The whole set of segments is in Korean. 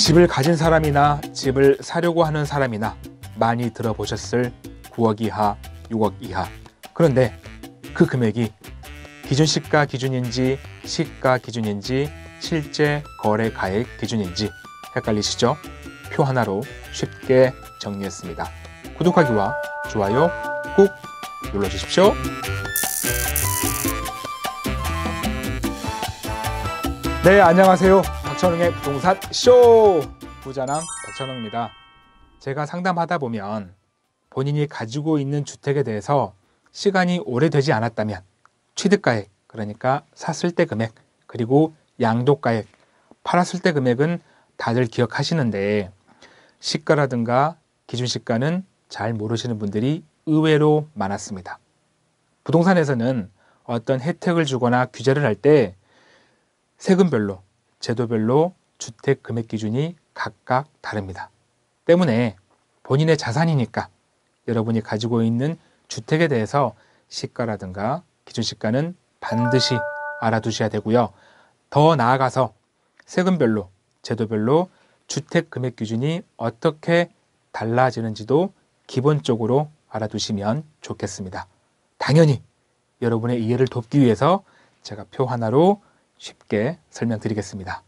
집을 가진 사람이나 집을 사려고 하는 사람이나 많이 들어보셨을 9억 이하, 6억 이하. 그런데 그 금액이 기준 시가 기준인지 시가 기준인지 실제 거래 가액 기준인지 헷갈리시죠? 표 하나로 쉽게 정리했습니다. 구독하기와 좋아요 꼭 눌러주십시오. 네, 안녕하세요. 박천웅의 부동산 쇼! 부자남 백천웅입니다 제가 상담하다 보면 본인이 가지고 있는 주택에 대해서 시간이 오래되지 않았다면 취득가액, 그러니까 샀을 때 금액, 그리고 양도가액, 팔았을 때 금액은 다들 기억하시는데 시가라든가 기준시가는 잘 모르시는 분들이 의외로 많았습니다. 부동산에서는 어떤 혜택을 주거나 규제를 할 때 세금별로 제도별로 주택 금액 기준이 각각 다릅니다. 때문에 본인의 자산이니까 여러분이 가지고 있는 주택에 대해서 시가라든가 기준시가는 반드시 알아두셔야 되고요. 더 나아가서 세금별로, 제도별로 주택 금액 기준이 어떻게 달라지는지도 기본적으로 알아두시면 좋겠습니다. 당연히 여러분의 이해를 돕기 위해서 제가 표 하나로 쉽게 설명드리겠습니다.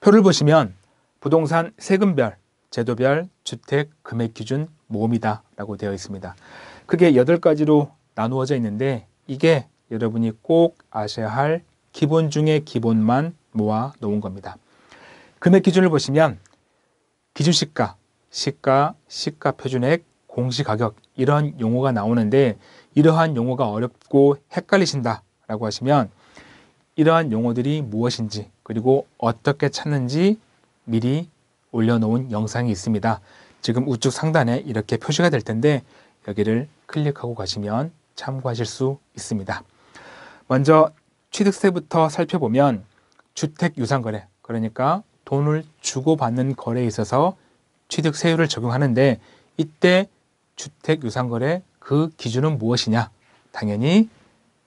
표를 보시면 부동산 세금별, 제도별, 주택, 금액 기준, 모음이다 라고 되어 있습니다. 크게 8가지로 나누어져 있는데 이게 여러분이 꼭 아셔야 할 기본 중에 기본만 모아 놓은 겁니다. 금액 기준을 보시면 기준시가, 시가, 시가 표준액, 공시가격 이런 용어가 나오는데 이러한 용어가 어렵고 헷갈리신다 라고 하시면 이러한 용어들이 무엇인지 그리고 어떻게 찾는지 미리 올려놓은 영상이 있습니다. 지금 우측 상단에 이렇게 표시가 될 텐데 여기를 클릭하고 가시면 참고하실 수 있습니다. 먼저 취득세부터 살펴보면 주택 유상 거래 그러니까 돈을 주고받는 거래에 있어서 취득세율을 적용하는데 이때 주택 유상 거래 그 기준은 무엇이냐? 당연히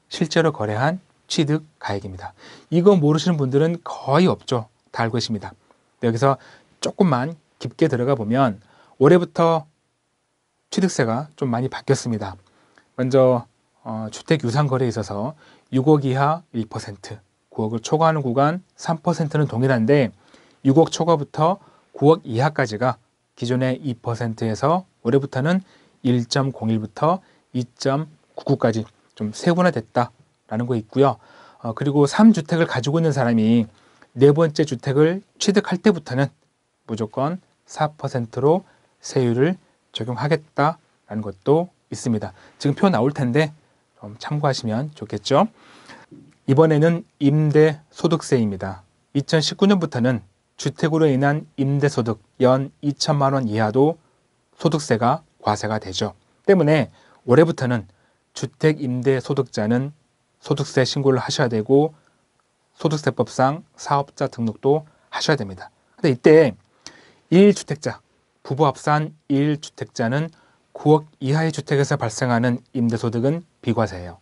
실제로 거래한 취득 가액입니다. 이거 모르시는 분들은 거의 없죠. 다 알고 계십니다. 네, 여기서 조금만 깊게 들어가 보면 올해부터 취득세가 좀 많이 바뀌었습니다. 먼저 어, 주택 유상 거래에 있어서 6억 이하 1%, 9억을 초과하는 구간 3%는 동일한데 6억 초과부터 9억 이하까지가 기존의 2%에서 올해부터는 1.01부터 2.99까지 좀 세분화됐다 라는 거 있고요. 어, 그리고 3주택을 가지고 있는 사람이 네 번째 주택을 취득할 때부터는 무조건 4%로 세율을 적용하겠다라는 것도 있습니다. 지금 표 나올 텐데 좀 참고하시면 좋겠죠. 이번에는 임대 소득세입니다. 2019년부터는 주택으로 인한 임대 소득 연 2천만 원 이하도 소득세가 과세가 되죠. 때문에 올해부터는 주택 임대 소득자는 소득세 신고를 하셔야 되고 소득세법상 사업자 등록도 하셔야 됩니다. 근데 이때 1주택자, 부부 합산 1주택자는 9억 이하의 주택에서 발생하는 임대소득은 비과세예요.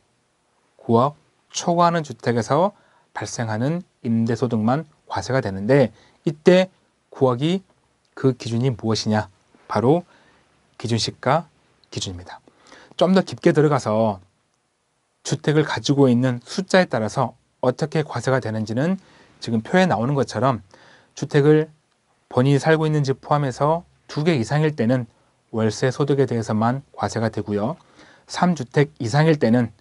9억 초과하는 주택에서 발생하는 임대소득만 과세가 되는데 이때 9억이 그 기준이 무엇이냐? 바로 기준시가 기준입니다. 좀 더 깊게 들어가서 주택을 가지고 있는 숫자에 따라서 어떻게 과세가 되는지는 지금 표에 나오는 것처럼 주택을 본인이 살고 있는 집 포함해서 두 개 이상일 때는 월세 소득에 대해서만 과세가 되고요. 3주택 이상일 때는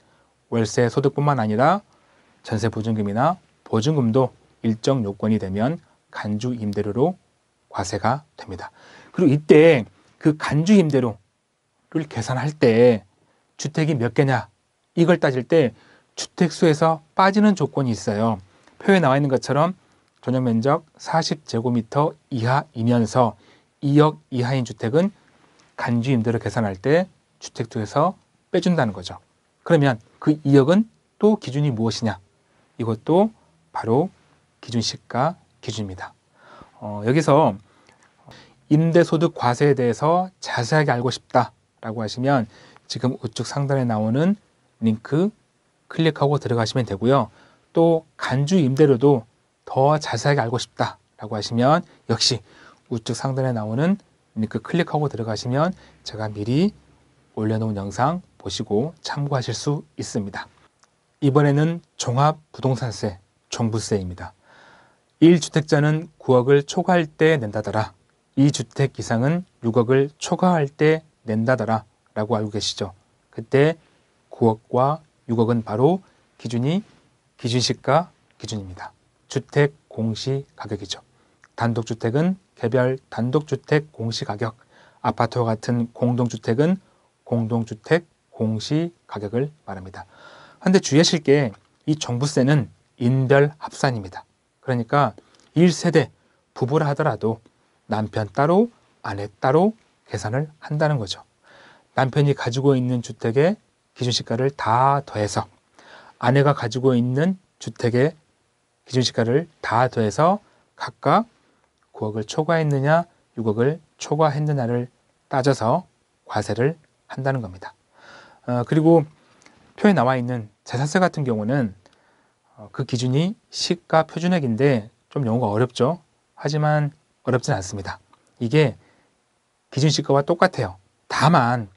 월세 소득뿐만 아니라 전세 보증금이나 보증금도 일정 요건이 되면 간주 임대료로 과세가 됩니다. 그리고 이때 그 간주 임대료를 계산할 때 주택이 몇 개냐 이걸 따질 때 주택수에서 빠지는 조건이 있어요. 표에 나와 있는 것처럼 전용 면적 40제곱미터 이하이면서 2억 이하인 주택은 간주 임대를 계산할 때 주택수에서 빼준다는 거죠. 그러면 그 2억은 또 기준이 무엇이냐? 이것도 바로 기준 시가 기준입니다. 어, 여기서 임대소득 과세에 대해서 자세하게 알고 싶다라고 하시면 지금 우측 상단에 나오는 링크 클릭하고 들어가시면 되고요. 또 간주 임대료도 더 자세하게 알고 싶다라고 하시면 역시 우측 상단에 나오는 링크 클릭하고 들어가시면 제가 미리 올려놓은 영상 보시고 참고하실 수 있습니다. 이번에는 종합부동산세, 종부세입니다. 1주택자는 9억을 초과할 때 낸다더라. 2주택 이상은 6억을 초과할 때 낸다더라. 라고 알고 계시죠? 그때 9억과 6억은 바로 기준이 기준시가 기준입니다. 주택 공시 가격이죠. 단독주택은 개별 단독주택 공시 가격, 아파트와 같은 공동주택은 공동주택 공시 가격을 말합니다. 한데 주의하실 게 이 정부세는 인별 합산입니다. 그러니까 1세대 부부라 하더라도 남편 따로 아내 따로 계산을 한다는 거죠. 남편이 가지고 있는 주택의 기준시가를 다 더해서 아내가 가지고 있는 주택의 기준시가를 다 더해서 각각 9억을 초과했느냐 6억을 초과했느냐를 따져서 과세를 한다는 겁니다. 어, 그리고 표에 나와 있는 재산세 같은 경우는 어, 그 기준이 시가 표준액인데 좀 용어가 어렵죠. 하지만 어렵진 않습니다. 이게 기준시가와 똑같아요. 다만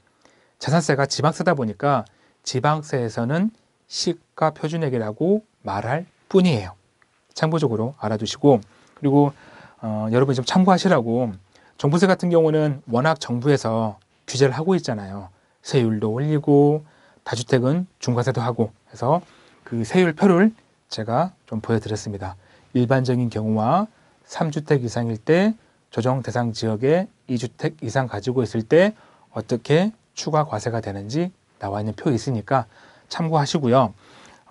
재산세가 지방세다 보니까 지방세에서는 시가 표준액이라고 말할 뿐이에요. 참고적으로 알아두시고 그리고 어, 여러분이 좀 참고하시라고 종부세 같은 경우는 워낙 정부에서 규제를 하고 있잖아요. 세율도 올리고 다주택은 중과세도 하고 해서 그 세율표를 제가 좀 보여드렸습니다. 일반적인 경우와 3주택 이상일 때 조정 대상 지역에 2주택 이상 가지고 있을 때 어떻게 추가 과세가 되는지 나와 있는 표 있으니까 참고하시고요.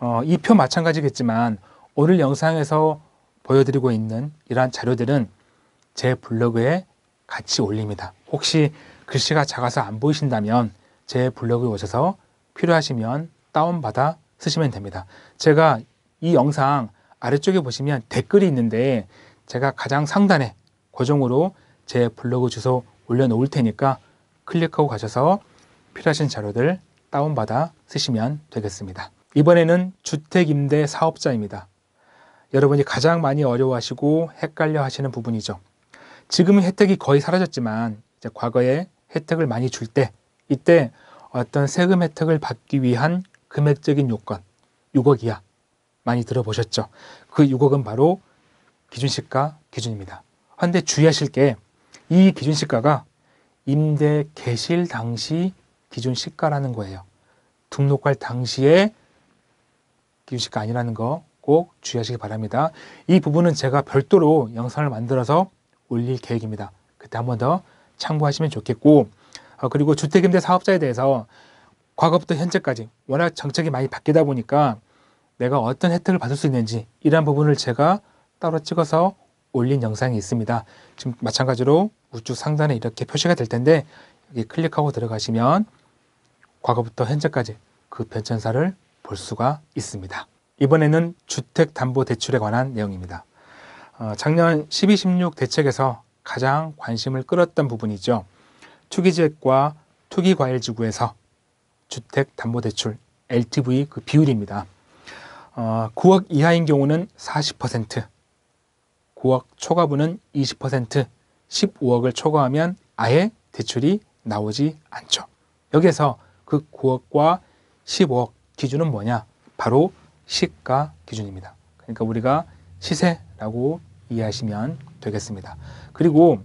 어, 이표 마찬가지겠지만 오늘 영상에서 보여드리고 있는 이러한 자료들은 제 블로그에 같이 올립니다. 혹시 글씨가 작아서 안 보이신다면 제 블로그에 오셔서 필요하시면 다운받아 쓰시면 됩니다. 제가 이 영상 아래쪽에 보시면 댓글이 있는데 제가 가장 상단에 고정으로 제 블로그 주소 올려놓을 테니까 클릭하고 가셔서 필요하신 자료들 다운받아 쓰시면 되겠습니다. 이번에는 주택임대 사업자입니다. 여러분이 가장 많이 어려워하시고 헷갈려 하시는 부분이죠. 지금은 혜택이 거의 사라졌지만 과거에 혜택을 많이 줄 때 이때 어떤 세금 혜택을 받기 위한 금액적인 요건 6억 이하 많이 들어보셨죠. 그 6억은 바로 기준시가 기준입니다. 그런데 주의하실 게 이 기준시가가 임대 개실 당시 기준 시가라는 거예요. 등록할 당시에 기준 시가 아니라는 거 꼭 주의하시기 바랍니다. 이 부분은 제가 별도로 영상을 만들어서 올릴 계획입니다. 그때 한 번 더 참고하시면 좋겠고 어, 그리고 주택임대 사업자에 대해서 과거부터 현재까지 워낙 정책이 많이 바뀌다 보니까 내가 어떤 혜택을 받을 수 있는지 이러한 부분을 제가 따로 찍어서 올린 영상이 있습니다. 지금 마찬가지로 우측 상단에 이렇게 표시가 될 텐데 여기 클릭하고 들어가시면 과거부터 현재까지 그 변천사를 볼 수가 있습니다. 이번에는 주택담보대출에 관한 내용입니다. 어, 작년 12, 16 대책에서 가장 관심을 끌었던 부분이죠. 투기지역과 투기과일지구에서 주택담보대출 LTV 그 비율입니다. 어, 9억 이하인 경우는 40%, 9억 초과분은 20%, 15억을 초과하면 아예 대출이 나오지 않죠. 여기에서 그 9억과 15억 기준은 뭐냐? 바로 시가 기준입니다. 그러니까 우리가 시세라고 이해하시면 되겠습니다. 그리고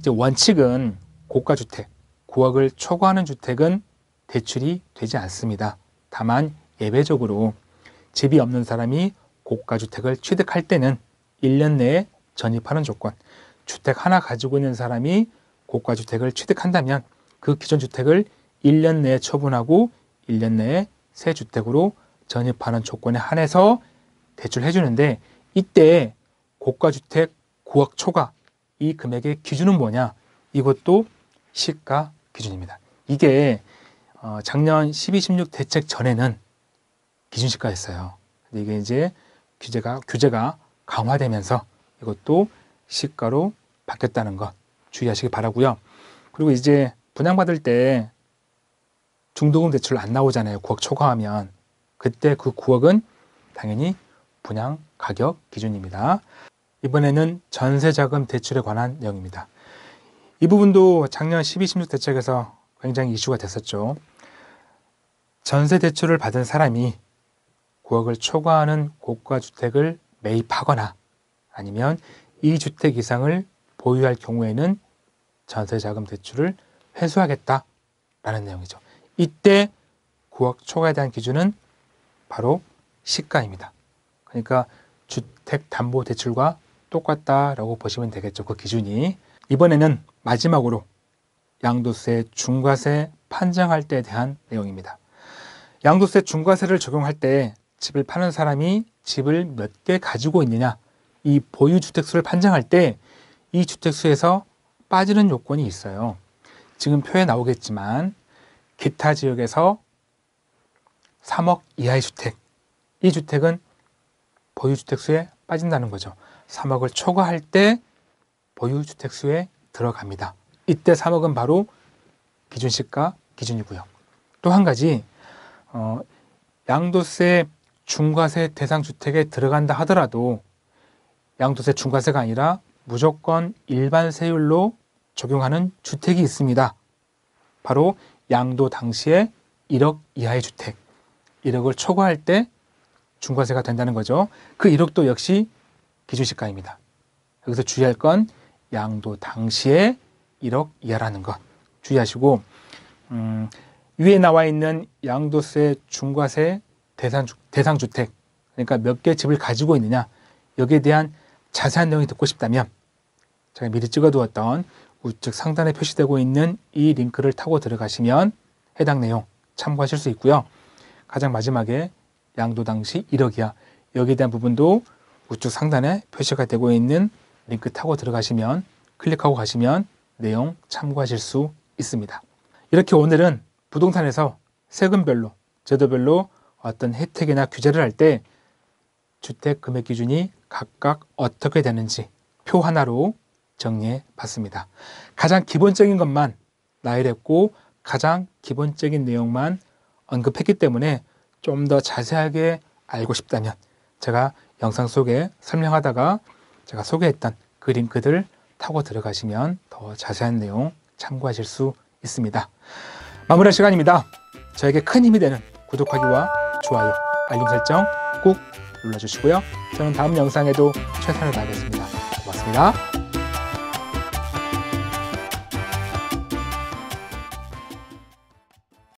이제 원칙은 고가 주택, 9억을 초과하는 주택은 대출이 되지 않습니다. 다만 예외적으로 집이 없는 사람이 고가 주택을 취득할 때는 1년 내에 전입하는 조건, 주택 하나 가지고 있는 사람이 고가 주택을 취득한다면 그 기존 주택을 1년 내에 처분하고 1년 내에 새 주택으로 전입하는 조건에 한해서 대출해 주는데 이때 고가주택 9억 초과 이 금액의 기준은 뭐냐? 이것도 시가 기준입니다. 이게 어, 작년 12, 16 대책 전에는 기준 시가였어요. 근데 이게 이제 규제가 규제가 강화되면서 이것도 시가로 바뀌었다는 것 주의하시기 바라고요. 그리고 이제 분양받을 때 중도금 대출 안 나오잖아요. 9억 초과하면. 그때 그 9억은 당연히 분양 가격 기준입니다. 이번에는 전세자금 대출에 관한 내용입니다. 이 부분도 작년 12, 16 대책에서 굉장히 이슈가 됐었죠. 전세 대출을 받은 사람이 9억을 초과하는 고가 주택을 매입하거나 아니면 이 주택 이상을 보유할 경우에는 전세자금 대출을 회수하겠다라는 내용이죠. 이때 구억 초과에 대한 기준은 바로 시가입니다. 그러니까 주택담보대출과 똑같다라고 보시면 되겠죠. 그 기준이. 이번에는 마지막으로 양도세 중과세 판정할 때에 대한 내용입니다. 양도세 중과세를 적용할 때 집을 파는 사람이 집을 몇 개 가지고 있느냐 이 보유주택수를 판정할 때 이 주택수에서 빠지는 요건이 있어요. 지금 표에 나오겠지만 기타 지역에서 3억 이하의 주택, 이 주택은 보유주택수에 빠진다는 거죠. 3억을 초과할 때 보유주택수에 들어갑니다. 이때 3억은 바로 기준시가 기준이고요. 또 한 가지 어, 양도세 중과세 대상 주택에 들어간다 하더라도 양도세 중과세가 아니라 무조건 일반 세율로 적용하는 주택이 있습니다. 바로 양도 당시에 1억 이하의 주택, 1억을 초과할 때 중과세가 된다는 거죠. 그 1억도 역시 기준시가입니다. 여기서 주의할 건 양도 당시에 1억 이하라는 것 주의하시고 음, 위에 나와 있는 양도세 중과세 대상, 대상 주택 그러니까 몇 개 집을 가지고 있느냐 여기에 대한 자세한 내용이 듣고 싶다면 제가 미리 찍어두었던 우측 상단에 표시되고 있는 이 링크를 타고 들어가시면 해당 내용 참고하실 수 있고요. 가장 마지막에 양도 당시 1억 이야 여기에 대한 부분도 우측 상단에 표시가 되고 있는 링크 타고 들어가시면 클릭하고 가시면 내용 참고하실 수 있습니다. 이렇게 오늘은 부동산에서 세금별로 제도별로 어떤 혜택이나 규제를 할 때 주택 금액 기준이 각각 어떻게 되는지 표 하나로 정리해 봤습니다. 가장 기본적인 것만 나열했고 가장 기본적인 내용만 언급했기 때문에 좀 더 자세하게 알고 싶다면 제가 영상 속에 설명하다가 제가 소개했던 그 링크들 타고 들어가시면 더 자세한 내용 참고하실 수 있습니다. 마무리할 시간입니다. 저에게 큰 힘이 되는 구독하기와 좋아요, 알림 설정 꼭 눌러주시고요. 저는 다음 영상에도 최선을 다하겠습니다. 고맙습니다.